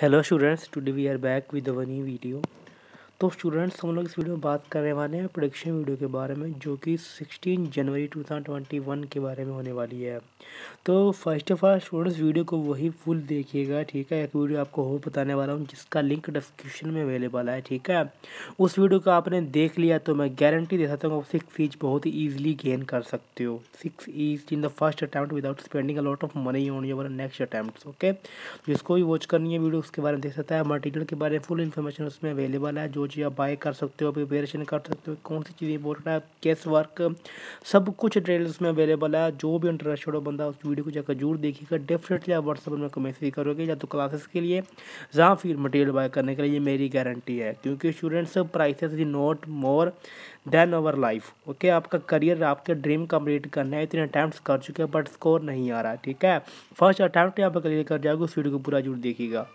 hello students today we are back with our new video तो students हम लोग इस वीडियो में बात करने वाले हैं प्रोडक्शन वीडियो के बारे में जो कि 16 जनवरी 2021 के बारे में होने वाली है तो first of all students video को वही फुल देखिएगा ठीक है एक वीडियो आपको हो बताने वाला हूँ जिसका लिंक डिस्क्रिप्शन में अवेलेबल है ठीक है उस वीडियो को आपने देख लिया तो मैं गारंटी दे सकता हूँ आप सिक्स ईज बहुत ही ईजिली गेन कर सकते हो six is in the first attempt without spending a lot of money on your next attempt okay जिसको भी वॉच करनी है वीडियो उसके बारे में देख सकता है मटीरियल के बारे में फुल इन्फॉर्मेशन उसमें अवेलेबल है जो जी आप बाय कर सकते हो प्रिपेरेशन कर सकते हो कौन सी चीज़ इंपॉर्टेंट है केस वर्क सब कुछ डिटेल्स में अवेलेबल है जो भी इंटरेस्टेड हो बंदा उस वीडियो को जाकर जरूर देखिएगा डेफिनेटली आप व्हाट्सअप में मैसेज करोगे या तो क्लासेस के लिए जहाँ फिर मटेरियल बाय करने के लिए ये मेरी गारंटी है क्योंकि students prices is not more than our life okay आपका करियर आपके ड्रीम कंप्लीट करना है इतने अटैम्प्ट कर चुके हैं बट स्कोर नहीं आ रहा ठीक है फर्स्ट अटैम्प्ट यहाँ पर क्लियर कर जाएगा उस वीडियो को पूरा जरूर देखिएगा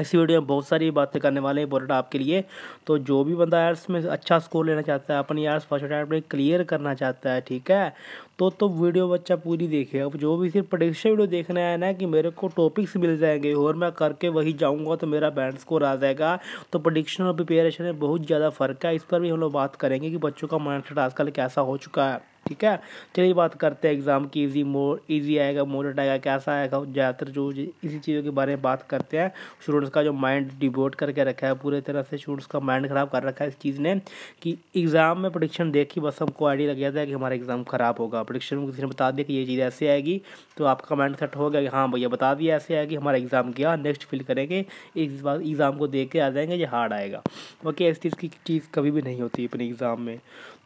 ऐसी वीडियो में बहुत सारी बातें करने वाले हैं बोर्ड आपके लिए तो जो भी बंदा आयर्स में अच्छा स्कोर लेना चाहता है अपनी आयर्स फर्स्ट अटैम्प में क्लियर करना चाहता है ठीक है तो तो वीडियो बच्चा पूरी देखे अब जो भी सिर्फ प्रडिक्शन वीडियो देखने आया ना कि मेरे को टॉपिक्स मिल जाएंगे और मैं करके वही जाऊँगा तो मेरा बैंड स्कोर आ जाएगा तो प्रोडिक्शन और प्रिपेरेशन में बहुत ज़्यादा फ़र्क है इस पर भी हम लोग बात करेंगे कि बच्चों का माइंड आजकल कैसा हो चुका है ठीक है चलिए बात करते हैं एग्ज़ाम की इजी मोड इजी आएगा मोड आएगा कैसा आएगा ज़्यादातर जो इसी चीज़ों के बारे में बात करते हैं स्टूडेंट्स का जो माइंड डिबोट करके रखा है पूरे तरह से स्टूडेंट्स का माइंड ख़राब कर रखा है इस चीज़ ने कि एग्ज़ाम में प्रोडिक्शन देख के बस हमको आइडिया लग जाता है कि हमारा एग्ज़ाम ख़राब होगा प्रोडिक्शन किसी ने बता दिया कि ये चीज़ ऐसे आएगी तो आपका माइंड सेट हो गया कि हाँ भैया बता दिया ऐसे आएगी हमारा एग्ज़ाम किया नेक्स्ट फिल करेंगे इस बार एग्ज़ाम को देख के आ जाएंगे ये हार्ड आएगा ओके ऐसी चीज़ की चीज़ कभी भी नहीं होती अपने एग्ज़ाम में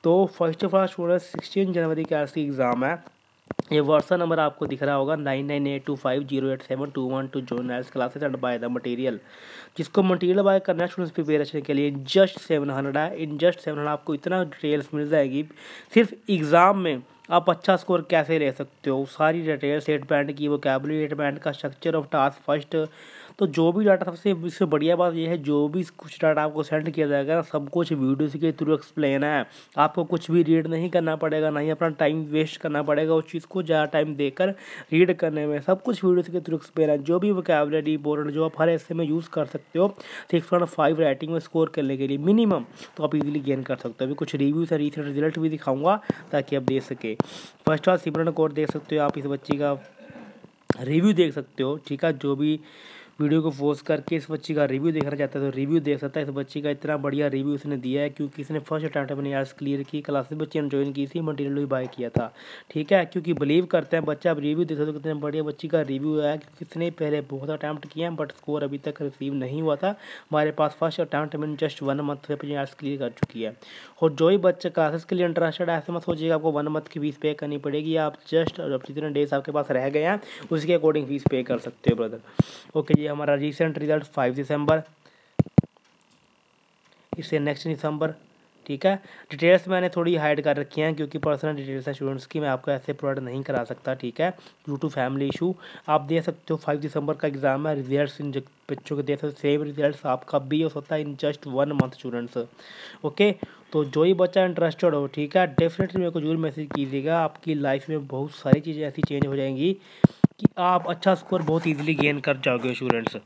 तो first of all student sixteen जनवरी का आज की एग्ज़ाम है ये व्हाट्सअप नंबर आपको दिख रहा होगा nine nine eight two five zero eight seven two one two join IELTS classes and buy the material जिसको मटेरियल बाय करना है स्टूडेंट्स प्रिपेरेशन के लिए जस्ट सेवन हंड्रेड है इन जस्ट सेवन हंड्रेड आपको इतना डिटेल्स मिल जाएगी सिर्फ एग्ज़ाम में आप अच्छा स्कोर कैसे ले सकते हो सारी डिटेल्स एट बैंड की वो कैबलेट बैंड का स्ट्रक्चर ऑफ टास्क फर्स्ट तो जो भी डाटा सबसे इससे बढ़िया बात यह है जो भी कुछ डाटा आपको सेंड किया जाएगा ना सब कुछ वीडियोस के थ्रू एक्सप्लेन है आपको कुछ भी रीड नहीं करना पड़ेगा ना ही अपना टाइम वेस्ट करना पड़ेगा उस चीज़ को ज़्यादा टाइम देकर रीड करने में सब कुछ वीडियोस के थ्रू एक्सप्लेन है जो भी वोकेबलरी बोर्ड जो आप हर ऐसे में यूज़ कर सकते हो सिक्स पॉइंट फाइव राइटिंग में स्कोर करने के लिए मिनिमम तो आप इजिली गेन कर सकते हो अभी कुछ रिव्यूज़ और रिसेंट रिजल्ट भी दिखाऊंगा ताकि आप देख सके फर्स्ट ऑफ सिमरन कोर देख सकते हो आप इस बच्ची का रिव्यू देख सकते हो ठीक है जो भी वीडियो को पोस्ट करके इस बच्ची का रिव्यू देखना चाहता है तो रिव्यू देख सकता है इस बच्ची का इतना बढ़िया रिव्यू उसने दिया है क्योंकि इसने फर्स्ट अटैम्प्ट अपनी आर्ट्स क्लियर की क्लासेस बच्चे ने ज्वाइन की थी मटेरियल भी बाय किया था ठीक है क्योंकि बिलीव करते हैं बच्चा अब रिव्यू देख सकते हो कितने बढ़िया बच्ची का रिव्यू है क्योंकि इसने पहले बहुत अटैम्प्ट किए हैं बट स्कोर अभी तक रिसीव नहीं हुआ था हमारे पास फर्स्ट अटैम्प्ट मैंने जस्ट वन मंथ से अपनी आर्ट्स क्लियर कर चुकी है और जो ही बच्चा क्लासेस के लिए इंटरेस्टेड है ऐसे मत सोचिएगा आपको वन मंथ की फीस पे करनी पड़ेगी आप जस्ट जितने डेज आपके पास रह गए हैं उसके अकॉर्डिंग फीस पे कर सकते हो ब्रदर ओके जी हमारा रिसेंट रिजल्ट फाइव दिसंबर इससे नेक्स्ट दिसंबर ठीक है डिटेल्स मैंने थोड़ी हाइड कर रखी हैं क्योंकि पर्सनल डिटेल्स हैं स्टूडेंट्स की मैं आपको ऐसे प्रोवाइड नहीं करा सकता ठीक है ड्यू टू फैमिली इशू आप दे सकते हो फाइव दिसंबर का एग्ज़ाम है रिजल्ट्स इन बच्चों के दे सकते हो सेम रिजल्ट्स आपका भी हो सकता है in just one month students okay तो जो ही बच्चा इंटरेस्टेड हो ठीक है डेफिनेटली मेरे को जरूर मैसेज कीजिएगा आपकी लाइफ में बहुत सारी चीज़ें ऐसी चेंज हो जाएंगी कि आप अच्छा स्कोर बहुत इजीली गेन कर जाओगे स्टूडेंट्स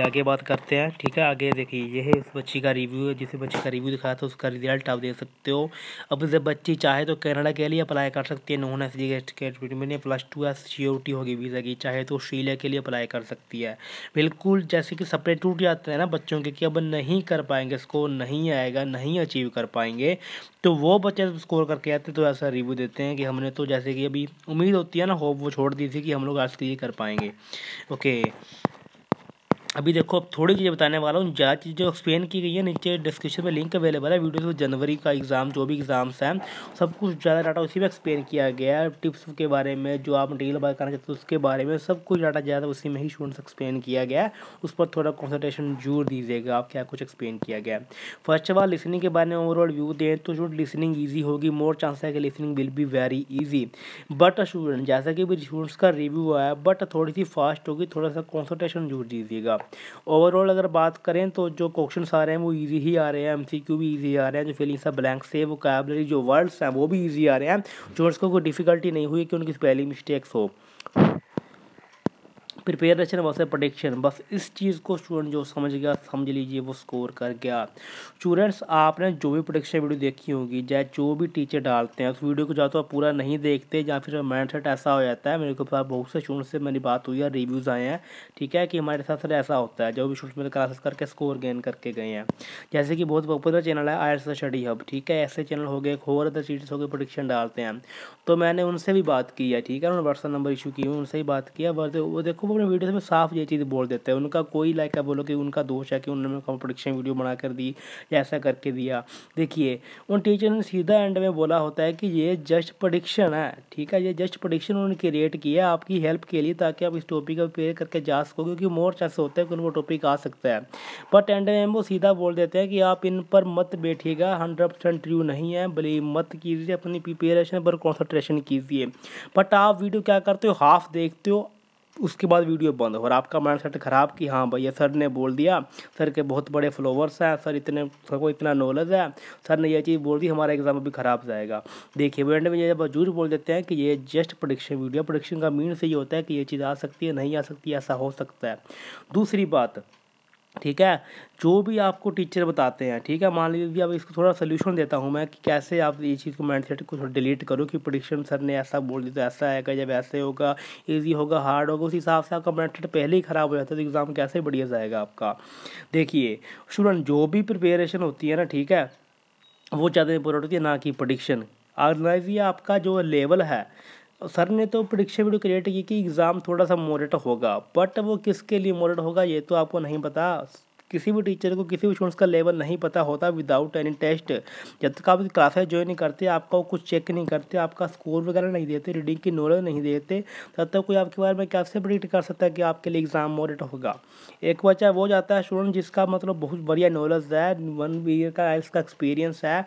आगे बात करते हैं ठीक है आगे देखिए यह इस बच्ची का रिव्यू है जिसे बच्ची का रिव्यू दिखाया था उसका रिजल्ट आप देख सकते हो अब जब बच्ची चाहे तो कनाडा के लिए अप्लाई कर सकती है नोन एस जी में प्लस टू एस सी होगी वीज़ा की चाहे तो ऑस्ट्रेलिया के लिए अप्लाई कर सकती है बिल्कुल जैसे कि सपरेट टूट जाते हैं ना बच्चों के कि अब नहीं कर पाएंगे स्कोर नहीं आएगा नहीं अचीव कर पाएंगे तो वो बच्चे स्कोर करके आते तो ऐसा रिव्यू देते हैं कि हमने तो जैसे कि अभी उम्मीद होती है ना होप वो छोड़ दी थी कि हम लोग आज के लिए कर पाएंगे ओके अभी देखो अब थोड़ी चीज़ें बताने वाला हूँ ज़्यादा चीज़ जो एक्सप्लेन की गई है नीचे डिस्क्रिप्शन में लिंक अवेलेबल है वीडियो से जनवरी का एग्ज़ाम जो भी एग्ज़ाम्स हैं सब कुछ ज़्यादा डाटा उसी में एक्सप्लेन किया गया है टिप्स के बारे में जो आप मटीरियल बात करना चाहते हो उसके बारे में सब कुछ डाटा ज़्यादा उसी में ही स्टूडेंट्स एक्सप्लेन किया गया है उस पर थोड़ा कॉन्सेंट्रेशन जोर दीजिएगा आप क्या कुछ एक्सप्लेन किया गया फर्स्ट ऑफ ऑल लिसनिंग के बारे में ओवरऑल व्यू दें तो स्टूडेंट लिसनिंग ईजी होगी मोर चांस है कि listening will be very easy but student जैसा कि स्टूडेंट्स का रिव्यू आया बट थोड़ी सी फास्ट होगी थोड़ा सा कॉन्सेंट्रेशन जोर दीजिएगा ओवरऑल अगर बात करें तो जो क्वेश्चन आ रहे हैं वो ईजी ही आ रहे हैं एम सी क्यू भी ईजी आ रहे हैं जो फीलिंग्स है से है कैबलरी जो वर्ड्स हैं वो भी ईजी आ रहे हैं जो वर्ड्स को कोई डिफिकल्टी नहीं हुई कि उनकी स्पेलिंग मिस्टेक्स हो प्रिपेयरेशन वर्सेज प्रोडिक्शन बस इस चीज़ को स्टूडेंट जो समझ गया समझ लीजिए वो स्कोर कर गया स्टूडेंट्स आपने जो भी प्रोडिक्शन वीडियो देखी होगी या जो भी टीचर डालते हैं उस वीडियो को या तो आप पूरा नहीं देखते या फिर माइंड सेट ऐसा हो जाता है मेरे को पास बहुत से स्टूडेंट से मेरी बात हुई है रिव्यूज़ आए हैं ठीक है कि हमारे साथ सर ऐसा होता है जो भी स्टूडेंट मेरे क्लासेस करके स्कोर गेन करके गए हैं जैसे कि बहुत पॉपुलर चैनल है आई स्टडी हब ठीक है ऐसे चैनल हो गए और अदर चीज़ हो गए प्रोडिक्शन डालते हैं तो मैंने उनसे भी बात की है ठीक है उन्होंने व्हाट्सअप नंबर इशू की उनसे ही बात किया वो देखो वो अपने वीडियोज में साफ ये चीज़ बोल देते हैं उनका कोई लाइक है बोलो कि उनका दोष है कि उन्होंने कॉम्पिटिशन वीडियो बना कर दी या ऐसा करके दिया देखिए उन टीचर ने सीधा एंड में बोला होता है कि ये जस्ट प्रडिक्शन है ठीक है ये जस्ट प्रडिक्शन उन्होंने क्रिएट किया आपकी हेल्प के लिए ताकि आप इस टॉपिक का प्रेयर करके जा सको क्योंकि मोर चांस होते हैं कि उनको टॉपिक आ सकता है बट एंड में वो सीधा बोल देते हैं कि आप इन पर मत बैठिएगा हंड्रेड परसेंट ट्रू नहीं है बिलीव मत कीजिए अपनी प्रिपेरेशन पर कॉन्सेंट्रेशन कीजिए बट आप वीडियो क्या करते हो हाफ देखते हो उसके बाद वीडियो बंद हो और आपका माइंडसेट ख़राब कि हाँ भैया सर ने बोल दिया सर के बहुत बड़े फॉलोवर्स हैं सर इतने सर को इतना नॉलेज है सर ने यह चीज़ बोल दी हमारा एग्ज़ाम अभी ख़राब जाएगा देखिए एंड में जब जरूर बोल देते हैं कि ये जस्ट प्रोडिक्शन वीडियो प्रोडिक्शन का मीन से ये होता है कि ये चीज़ आ सकती है नहीं आ सकती ऐसा हो सकता है दूसरी बात ठीक है जो भी आपको टीचर बताते हैं ठीक है मान लीजिए अब इसको थोड़ा सोल्यूशन देता हूँ मैं कि कैसे आप ये चीज़ को माइंड सेट को थोड़ा डिलीट करो कि प्रडिक्शन सर ने ऐसा बोल दिया तो ऐसा आएगा जब ऐसे होगा ईजी होगा हार्ड होगा उस हिसाब से आपका माइंड सेट पहले ही ख़राब हो जाता है तो एग्ज़ाम कैसे बढ़िया जाएगा आपका देखिए स्टूडेंट जो भी प्रिपेरेशन होती है ना ठीक है वो ज़्यादा इंपॉर्टेंट होती है ना कि प्रडिक्शन अदरवाइज ये आपका जो लेवल है सर ने तो परीक्षा वीडियो क्रिएट की कि एग्ज़ाम थोड़ा सा मोरेट होगा बट वो किसके लिए मोरेट होगा ये तो आपको नहीं पता किसी भी टीचर को किसी भी स्टूडेंट्स का लेवल नहीं पता होता विदाउट एनी टेस्ट जब तक आप क्लासेस ज्वाइन नहीं करते आपका वो कुछ चेक नहीं करते आपका स्कोर वगैरह नहीं देते रीडिंग की नॉलेज नहीं देते तब तक कोई आपके बारे में कैसे प्रिडिक्ट कर सकता है कि आपके लिए एग्ज़ाम मोरेट होगा एक बच्चा वो जाता है स्टूडेंट जिसका मतलब बहुत बढ़िया नॉलेज है वन ईयर का इसका एक्सपीरियंस है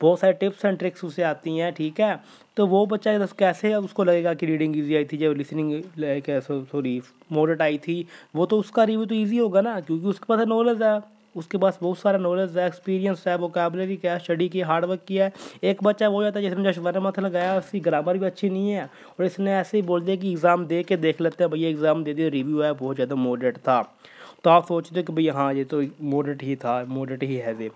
बहुत सारे टिप्स एंड ट्रिक्स उसे आती हैं ठीक है तो वो बच्चा दस कैसे उसको लगेगा कि रीडिंग ईजी आई थी जब लिसनिंग लाइक सॉरी मोडट आई थी वो तो उसका रिव्यू तो ईजी होगा ना क्योंकि उसके पास नॉलेज है उसके पास बहुत सारा नॉलेज है एक्सपीरियंस है वोकेबलरी क्या है स्टडी की हार्डवर्क किया है एक बच्चा वो जाता है जिसने जशवर माथा लगाया उसकी ग्रामर भी अच्छी नहीं है और इसने ऐसे ही बोल दिया कि एग्ज़ाम दे के देख लेते हैं भैया एग्ज़ाम दे दिया रिव्यू है बहुत ज़्यादा मोडेट था तो आप सोचते हो कि भाई हाँ ये तो मॉडरेट ही था मॉडरेट ही है ये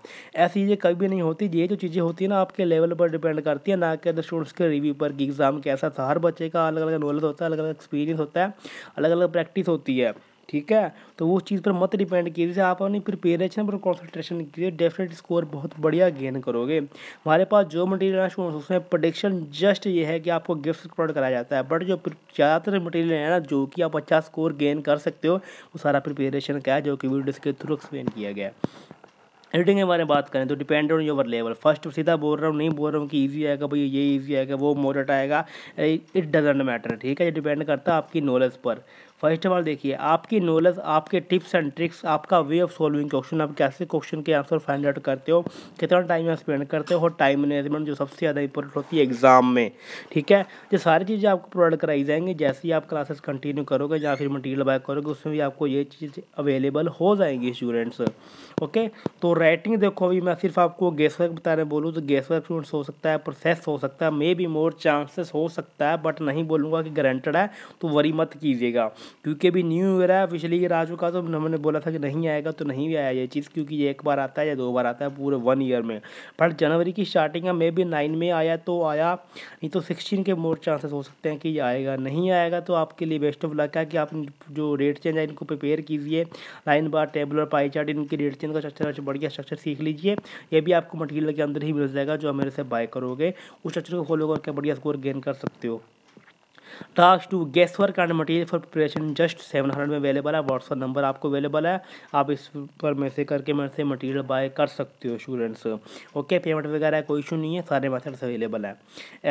ऐसी चीज़ें कभी भी नहीं होती ये जो चीज़ें होती हैं ना आपके लेवल पर डिपेंड करती है ना कि स्टूडेंट्स के रिव्यू पर कि एग्ज़ाम कैसा था हर बच्चे का अलग अलग नॉलेज होता है अलग अलग एक्सपीरियंस होता है अलग अलग प्रैक्टिस होती है ठीक है तो वो चीज़ पर मत डिपेंड कीजिए आप अपनी प्रिपेरेशन पर कॉन्सेंट्रेशन कीजिए डेफिनेट स्कोर बहुत बढ़िया गेन करोगे हमारे पास जो मटेरियल है उसमें प्रडिक्शन जस्ट ये है कि आपको गिफ्ट प्रोवाइड कराया जाता है बट जो ज़्यादातर मटेरियल है ना जो कि आप अच्छा स्कोर गेन कर सकते हो वो सारा प्रिपेरेशन का है जो कि वीडियोज़ के थ्रू एक्सप्लेन किया गया एडिटिंग के बारे में बात करें तो depend on your level first सीधा बोल रहा हूँ नहीं बोल रहा हूँ कि ईजी आएगा भाई ये ईजी आएगा वो मोरट आएगा इट डजेंट मैटर ठीक है ये डिपेंड करता है आपकी नॉलेज पर फर्स्ट ऑफ ऑल देखिए आपकी नॉलेज आपके टिप्स एंड ट्रिक्स आपका वे ऑफ सॉल्विंग क्वेश्चन आप कैसे क्वेश्चन के आंसर फाइंड आउट करते हो कितना टाइम स्पेंड करते हो और टाइम मैनेजमेंट जो सबसे ज़्यादा इंपॉर्टेंट होती है एग्जाम में ठीक है ये सारी चीज़ें आपको प्रोवाइड कराई जाएंगी जैसे ही आप क्लासेस कंटिन्यू करोगे या फिर मटीरियल बाय करोगे उसमें भी आपको ये चीज़ अवेलेबल हो जाएंगी स्टूडेंट्स ओके तो राइटिंग देखो अभी मैं सिर्फ आपको गैस वर्क बताने बोलूँ तो गैस वर्क स्टूडेंट्स हो सकता है प्रोसेस हो सकता है मे बी मोर चांसेस हो सकता है बट नहीं बोलूँगा कि गारंटेड है तो वरी मत कीजिएगा क्योंकि अभी न्यू ईयर है पिछली ईयर आ चुका तो हमने बोला था कि नहीं आएगा तो नहीं भी आया ये चीज़ क्योंकि ये एक बार आता है या दो बार आता है पूरे वन ईयर में बट जनवरी की स्टार्टिंग में मे भी नाइन में आया तो आया नहीं तो सिक्सटीन के मोर चांसेस हो सकते हैं कि ये आएगा नहीं आएगा तो आपके लिए बेस्ट ऑफ लक है कि आप जो रेट चेंज है इनको प्रिपेयर कीजिए लाइन बार टेबल और पाई चार्ट इनकी रेट चेंज का स्ट्रक्चर बढ़िया स्ट्रक्चर सीख लीजिए ये भी आपको मटेरियल के अंदर ही मिल जाएगा जो मेरे से बाय करोगे उस स्ट्रक्चर को फॉलो करके बढ़िया स्कोर गेन कर सकते हो task two guess work and material for preparation just seven hundred में अवेलेबल है व्हाट्सअप नंबर आपको अवेलेबल है आप इस पर मैसेज करके मेरे से मटेरियल बाय कर सकते हो स्टूडेंट्स ओके पेमेंट वगैरह कोई इशू नहीं है सारे मैथड्स अवेलेबल है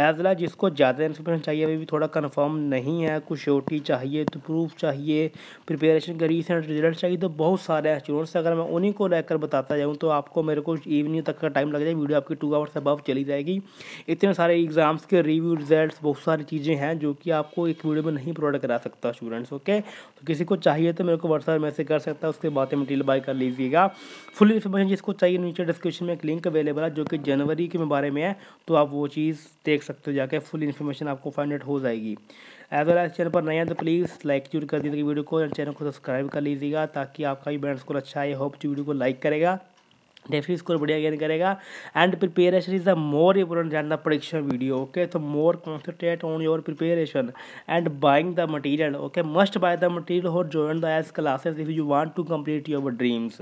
एज ला जिसको ज़्यादा इन्फॉर्मेशन चाहिए अभी भी थोड़ा कन्फर्म नहीं है कुछ श्योरिटी चाहिए तो प्रूफ चाहिए प्रिपेरेशन का रिसेंट रिजल्ट चाहिए तो बहुत सारे हैं स्टूडेंट्स अगर मैं उन्हीं को लेकर बताता जाऊँ तो आपको मेरे को इवनिंग तक का टाइम लग जाए वीडियो आपकी टू आवर्स अबव चली जाएगी इतने सारे एग्ज़ाम्स के रिव्यू रिजल्ट बहुत सारी चीज़ें हैं जो कि कि आपको एक वीडियो में नहीं प्रोवाइड करा सकता स्टूडेंट्स ओके तो किसी को चाहिए तो मेरे को व्हाट्सएप मैसेज कर सकता है उसके बाद मटीरियल बाय कर लीजिएगा फुल इन्फॉर्मेशन जिसको चाहिए नीचे डिस्क्रिप्शन में एक लिंक अवेलेबल है जो कि जनवरी के बारे में है तो आप वो चीज़ देख सकते हो जाकर फुल इन्फॉर्मेशन आपको फाइंड आउट हो जाएगी एज वेल एज चैनल पर नया तो प्लीज़ लाइक जरूर कर दीजिएगा वीडियो को और चैनल को सब्सक्राइब कर लीजिएगा ताकि आपका भी बैंड स्कोर अच्छा है होप वीडियो को लाइक करेगा डेफिनेट स्कोर बढ़िया गेन करेगा and preparation is the more important than the परीक्षा वीडियो ओके तो more concentrate on your preparation and buying the material okay must buy the material और join the S classes if you want to complete your dreams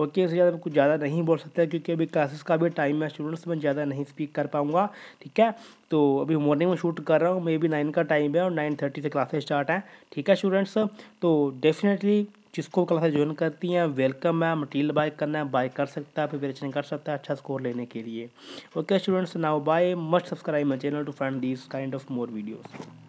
okay इससे ज़्यादा कुछ ज़्यादा नहीं बोल सकते क्योंकि अभी क्लासेस का भी टाइम है स्टूडेंट्स में ज़्यादा नहीं स्पीक कर पाऊँगा ठीक है तो अभी मॉर्निंग में शूट कर रहा हूँ मे बी नाइन का टाइम है और नाइन थर्टी से क्लासेस स्टार्ट हैं ठीक है स्टूडेंट्स तो डेफिनेटली जिसको से ज्वाइन करती हैं वेलकम है मटीरियल बाय करना है बाय कर सकता है प्रिपरेशन कर सकता है अच्छा स्कोर लेने के लिए okay students now bye must subscribe my channel to find this kind of more videos